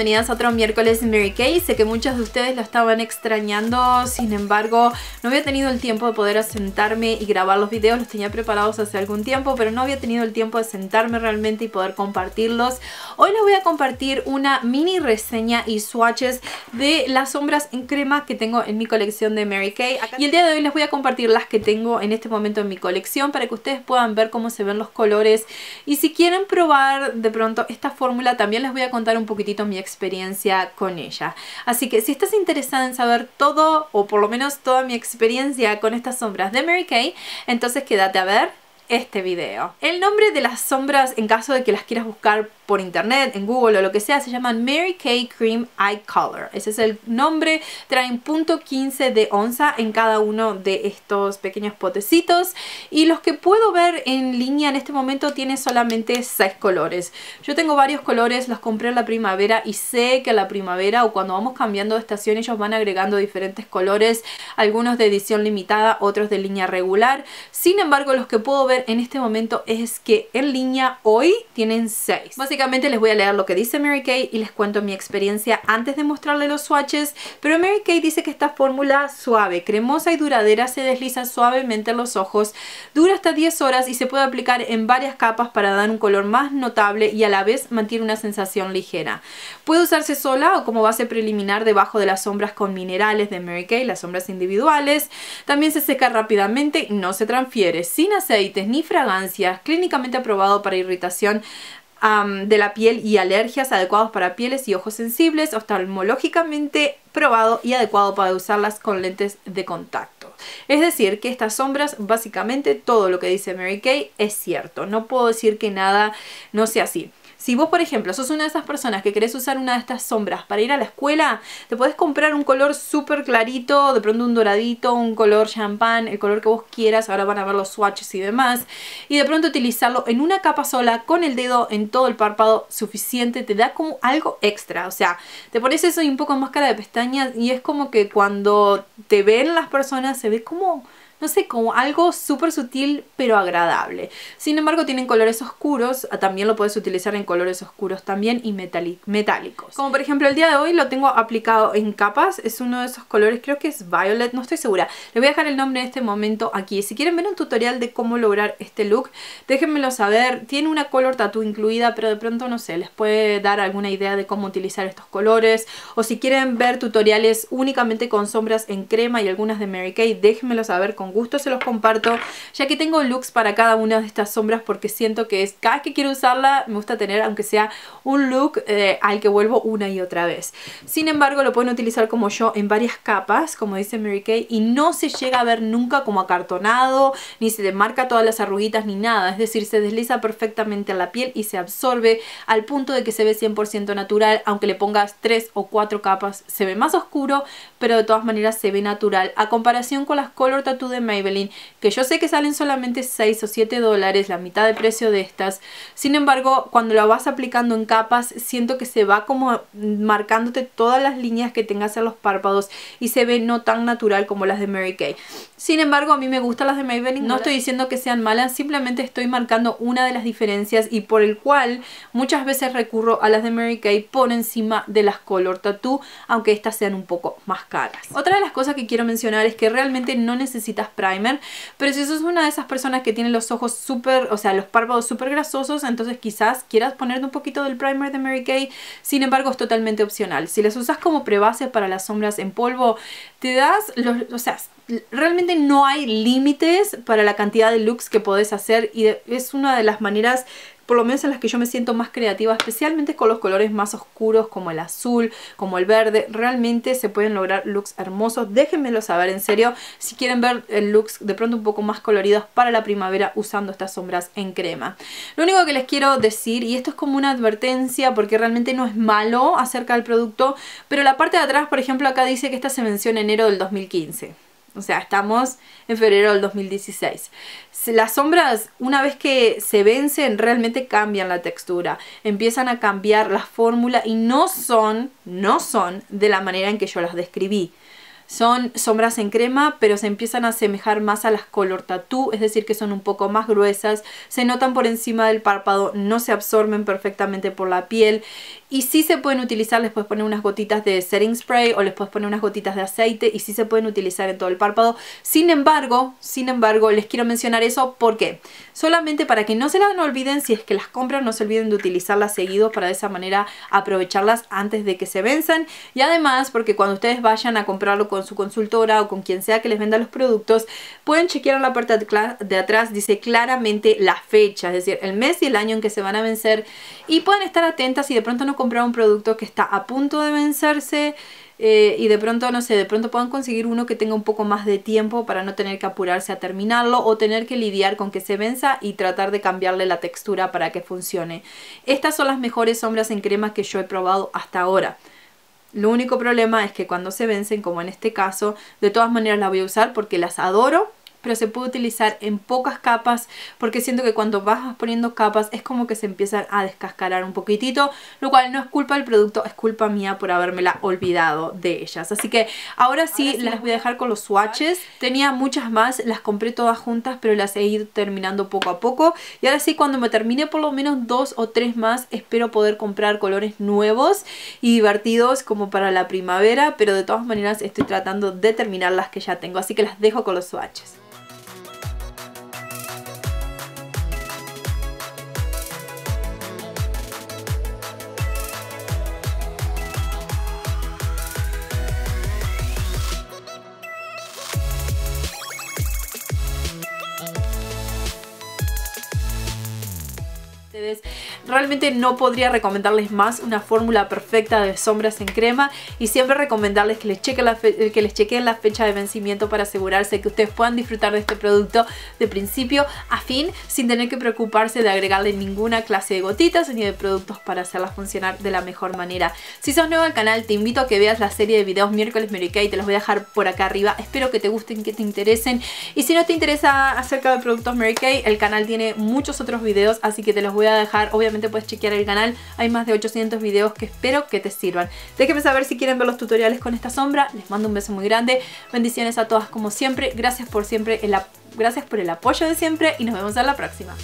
bienvenidas a otro miércoles Mary Kay. Sé que muchos de ustedes lo estaban extrañando, sin embargo, no había tenido el tiempo de poder asentarme y grabar los videos, los tenía preparados hace algún tiempo, pero no había tenido el tiempo de sentarme realmente y poder compartirlos. Hoy les voy a compartir una mini reseña y swatches de las sombras en crema que tengo en mi colección de Mary Kay. Y el día de hoy les voy a compartir las que tengo en este momento en mi colección para que ustedes puedan ver cómo se ven los colores. Y si quieren probar de pronto esta fórmula, también les voy a contar un poquitito mi experiencia experiencia con ella. Así que si estás interesada en saber todo o por lo menos toda mi experiencia con estas sombras de Mary Kay, entonces quédate a ver este video. El nombre de las sombras, en caso de que las quieras buscar por internet, en Google o lo que sea, se llaman Mary Kay Cream Eye Color. Ese es el nombre. Traen .15 de onza en cada uno de estos pequeños potecitos. Y los que puedo ver en línea en este momento tiene solamente 6 colores. Yo tengo varios colores, los compré en la primavera y sé que a la primavera o cuando vamos cambiando de estación ellos van agregando diferentes colores. Algunos de edición limitada, otros de línea regular. Sin embargo, los que puedo ver en este momento es que en línea hoy tienen 6. Básicamente les voy a leer lo que dice Mary Kay y les cuento mi experiencia antes de mostrarle los swatches, pero Mary Kay dice que esta fórmula suave, cremosa y duradera se desliza suavemente en los ojos, dura hasta 10 horas y se puede aplicar en varias capas para dar un color más notable y a la vez mantiene una sensación ligera. Puede usarse sola o como base preliminar debajo de las sombras con minerales de Mary Kay, las sombras individuales. También se seca rápidamente, no se transfiere, sin aceites ni fragancias, clínicamente aprobado para irritación de la piel y alergias, adecuados para pieles y ojos sensibles, oftalmológicamente probado y adecuado para usarlas con lentes de contacto. Es decir, que estas sombras, básicamente todo lo que dice Mary Kay es cierto. No puedo decir que nada no sea así. Si vos, por ejemplo, sos una de esas personas que querés usar una de estas sombras para ir a la escuela, te podés comprar un color súper clarito, de pronto un doradito, un color champán, el color que vos quieras, ahora van a ver los swatches y demás, y de pronto utilizarlo en una capa sola, con el dedo en todo el párpado suficiente, te da como algo extra, o sea, te pones eso y un poco máscara de pestañas y es como que cuando te ven las personas se ve como no sé, como algo súper sutil pero agradable. Sin embargo, tienen colores oscuros, ah, también lo puedes utilizar en colores oscuros también y metálicos. Como por ejemplo el día de hoy lo tengo aplicado en capas, es uno de esos colores, creo que es violet, no estoy segura. le voy a dejar el nombre en este momento aquí. Si quieren ver un tutorial de cómo lograr este look, déjenmelo saber. Tiene una color tattoo incluida, pero de pronto, no sé, les puede dar alguna idea de cómo utilizar estos colores. O si quieren ver tutoriales únicamente con sombras en crema y algunas de Mary Kay, déjenmelo saber con gusto se los comparto, ya que tengo looks para cada una de estas sombras porque siento que es cada vez que quiero usarla me gusta tener, aunque sea un look eh, al que vuelvo una y otra vez. Sin embargo, lo pueden utilizar como yo en varias capas, como dice Mary Kay, y no se llega a ver nunca como acartonado, ni se demarca todas las arruguitas ni nada, es decir, se desliza perfectamente a la piel y se absorbe al punto de que se ve 100% natural, aunque le pongas 3 o 4 capas se ve más oscuro, pero de todas maneras se ve natural. A comparación con las Color Tattoo de Maybelline, que yo sé que salen solamente 6 o 7 dólares, la mitad de precio de estas. Sin embargo, cuando la vas aplicando en capas, siento que se va como marcándote todas las líneas que tengas en los párpados y se ve no tan natural como las de Mary Kay. Sin embargo, a mí me gustan las de Maybelline, no estoy diciendo que sean malas, simplemente estoy marcando una de las diferencias y por el cual muchas veces recurro a las de Mary Kay por encima de las Color Tattoo, aunque estas sean un poco más caras. Otra de las cosas que quiero mencionar es que realmente no necesitas primer. Pero si sos una de esas personas que tiene los ojos súper, o sea, los párpados súper grasosos, entonces quizás quieras ponerte un poquito del primer de Mary Kay. Sin embargo, es totalmente opcional. Si las usas como prebase para las sombras en polvo, te das los, o sea, realmente no hay límites para la cantidad de looks que podés hacer y es una de las maneras por lo menos en las que yo me siento más creativa, especialmente con los colores más oscuros como el azul, como el verde, realmente se pueden lograr looks hermosos, déjenmelo saber en serio, si quieren ver eh, looks de pronto un poco más coloridos para la primavera usando estas sombras en crema. Lo único que les quiero decir, y esto es como una advertencia porque realmente no es malo acerca del producto, pero la parte de atrás, por ejemplo, acá dice que esta se menciona enero del 2015. O sea, estamos en febrero del 2016. Las sombras, una vez que se vencen, realmente cambian la textura, empiezan a cambiar la fórmula y no son, no son de la manera en que yo las describí. Son sombras en crema, pero se empiezan a asemejar más a las color tattoo, es decir, que son un poco más gruesas, se notan por encima del párpado, no se absorben perfectamente por la piel y sí se pueden utilizar, les puedes poner unas gotitas de setting spray o les puedes poner unas gotitas de aceite y sí se pueden utilizar en todo el párpado. Sin embargo, sin embargo, les quiero mencionar eso porque solamente para que no se las olviden, si es que las compran, no se olviden de utilizarlas seguido para de esa manera aprovecharlas antes de que se venzan y además porque cuando ustedes vayan a comprarlo con con su consultora o con quien sea que les venda los productos, pueden chequear en la parte de atrás, dice claramente la fecha, es decir, el mes y el año en que se van a vencer y pueden estar atentas si de pronto no comprar un producto que está a punto de vencerse. Eh, y de pronto, no sé, de pronto puedan conseguir uno que tenga un poco más de tiempo para no tener que apurarse a terminarlo o tener que lidiar con que se venza y tratar de cambiarle la textura para que funcione. Estas son las mejores sombras en crema que yo he probado hasta ahora. Lo único problema es que cuando se vencen, como en este caso, de todas maneras las voy a usar porque las adoro pero se puede utilizar en pocas capas porque siento que cuando vas poniendo capas es como que se empiezan a descascarar un poquitito, lo cual no es culpa del producto, es culpa mía por habérmela olvidado de ellas. Así que ahora sí, ahora sí las voy a dejar con los swatches. Tenía muchas más, las compré todas juntas, pero las he ido terminando poco a poco. Y ahora sí, cuando me termine por lo menos dos o tres más, espero poder comprar colores nuevos y divertidos como para la primavera, pero de todas maneras estoy tratando de terminar las que ya tengo, así que las dejo con los swatches. Realmente no podría recomendarles más una fórmula perfecta de sombras en crema y siempre recomendarles que les, chequen la eh, que les chequen la fecha de vencimiento para asegurarse que ustedes puedan disfrutar de este producto de principio a fin sin tener que preocuparse de agregarle ninguna clase de gotitas ni de productos para hacerlas funcionar de la mejor manera. Si sos nuevo al canal te invito a que veas la serie de videos miércoles Mary Kay, te los voy a dejar por acá arriba, espero que te gusten, que te interesen y si no te interesa acerca de productos Mary Kay, el canal tiene muchos otros videos así que te los voy a a dejar, obviamente puedes chequear el canal, hay más de 800 videos que espero que te sirvan. Déjenme saber si quieren ver los tutoriales con esta sombra, les mando un beso muy grande, bendiciones a todas como siempre, gracias por siempre, el gracias por el apoyo de siempre y nos vemos en la próxima.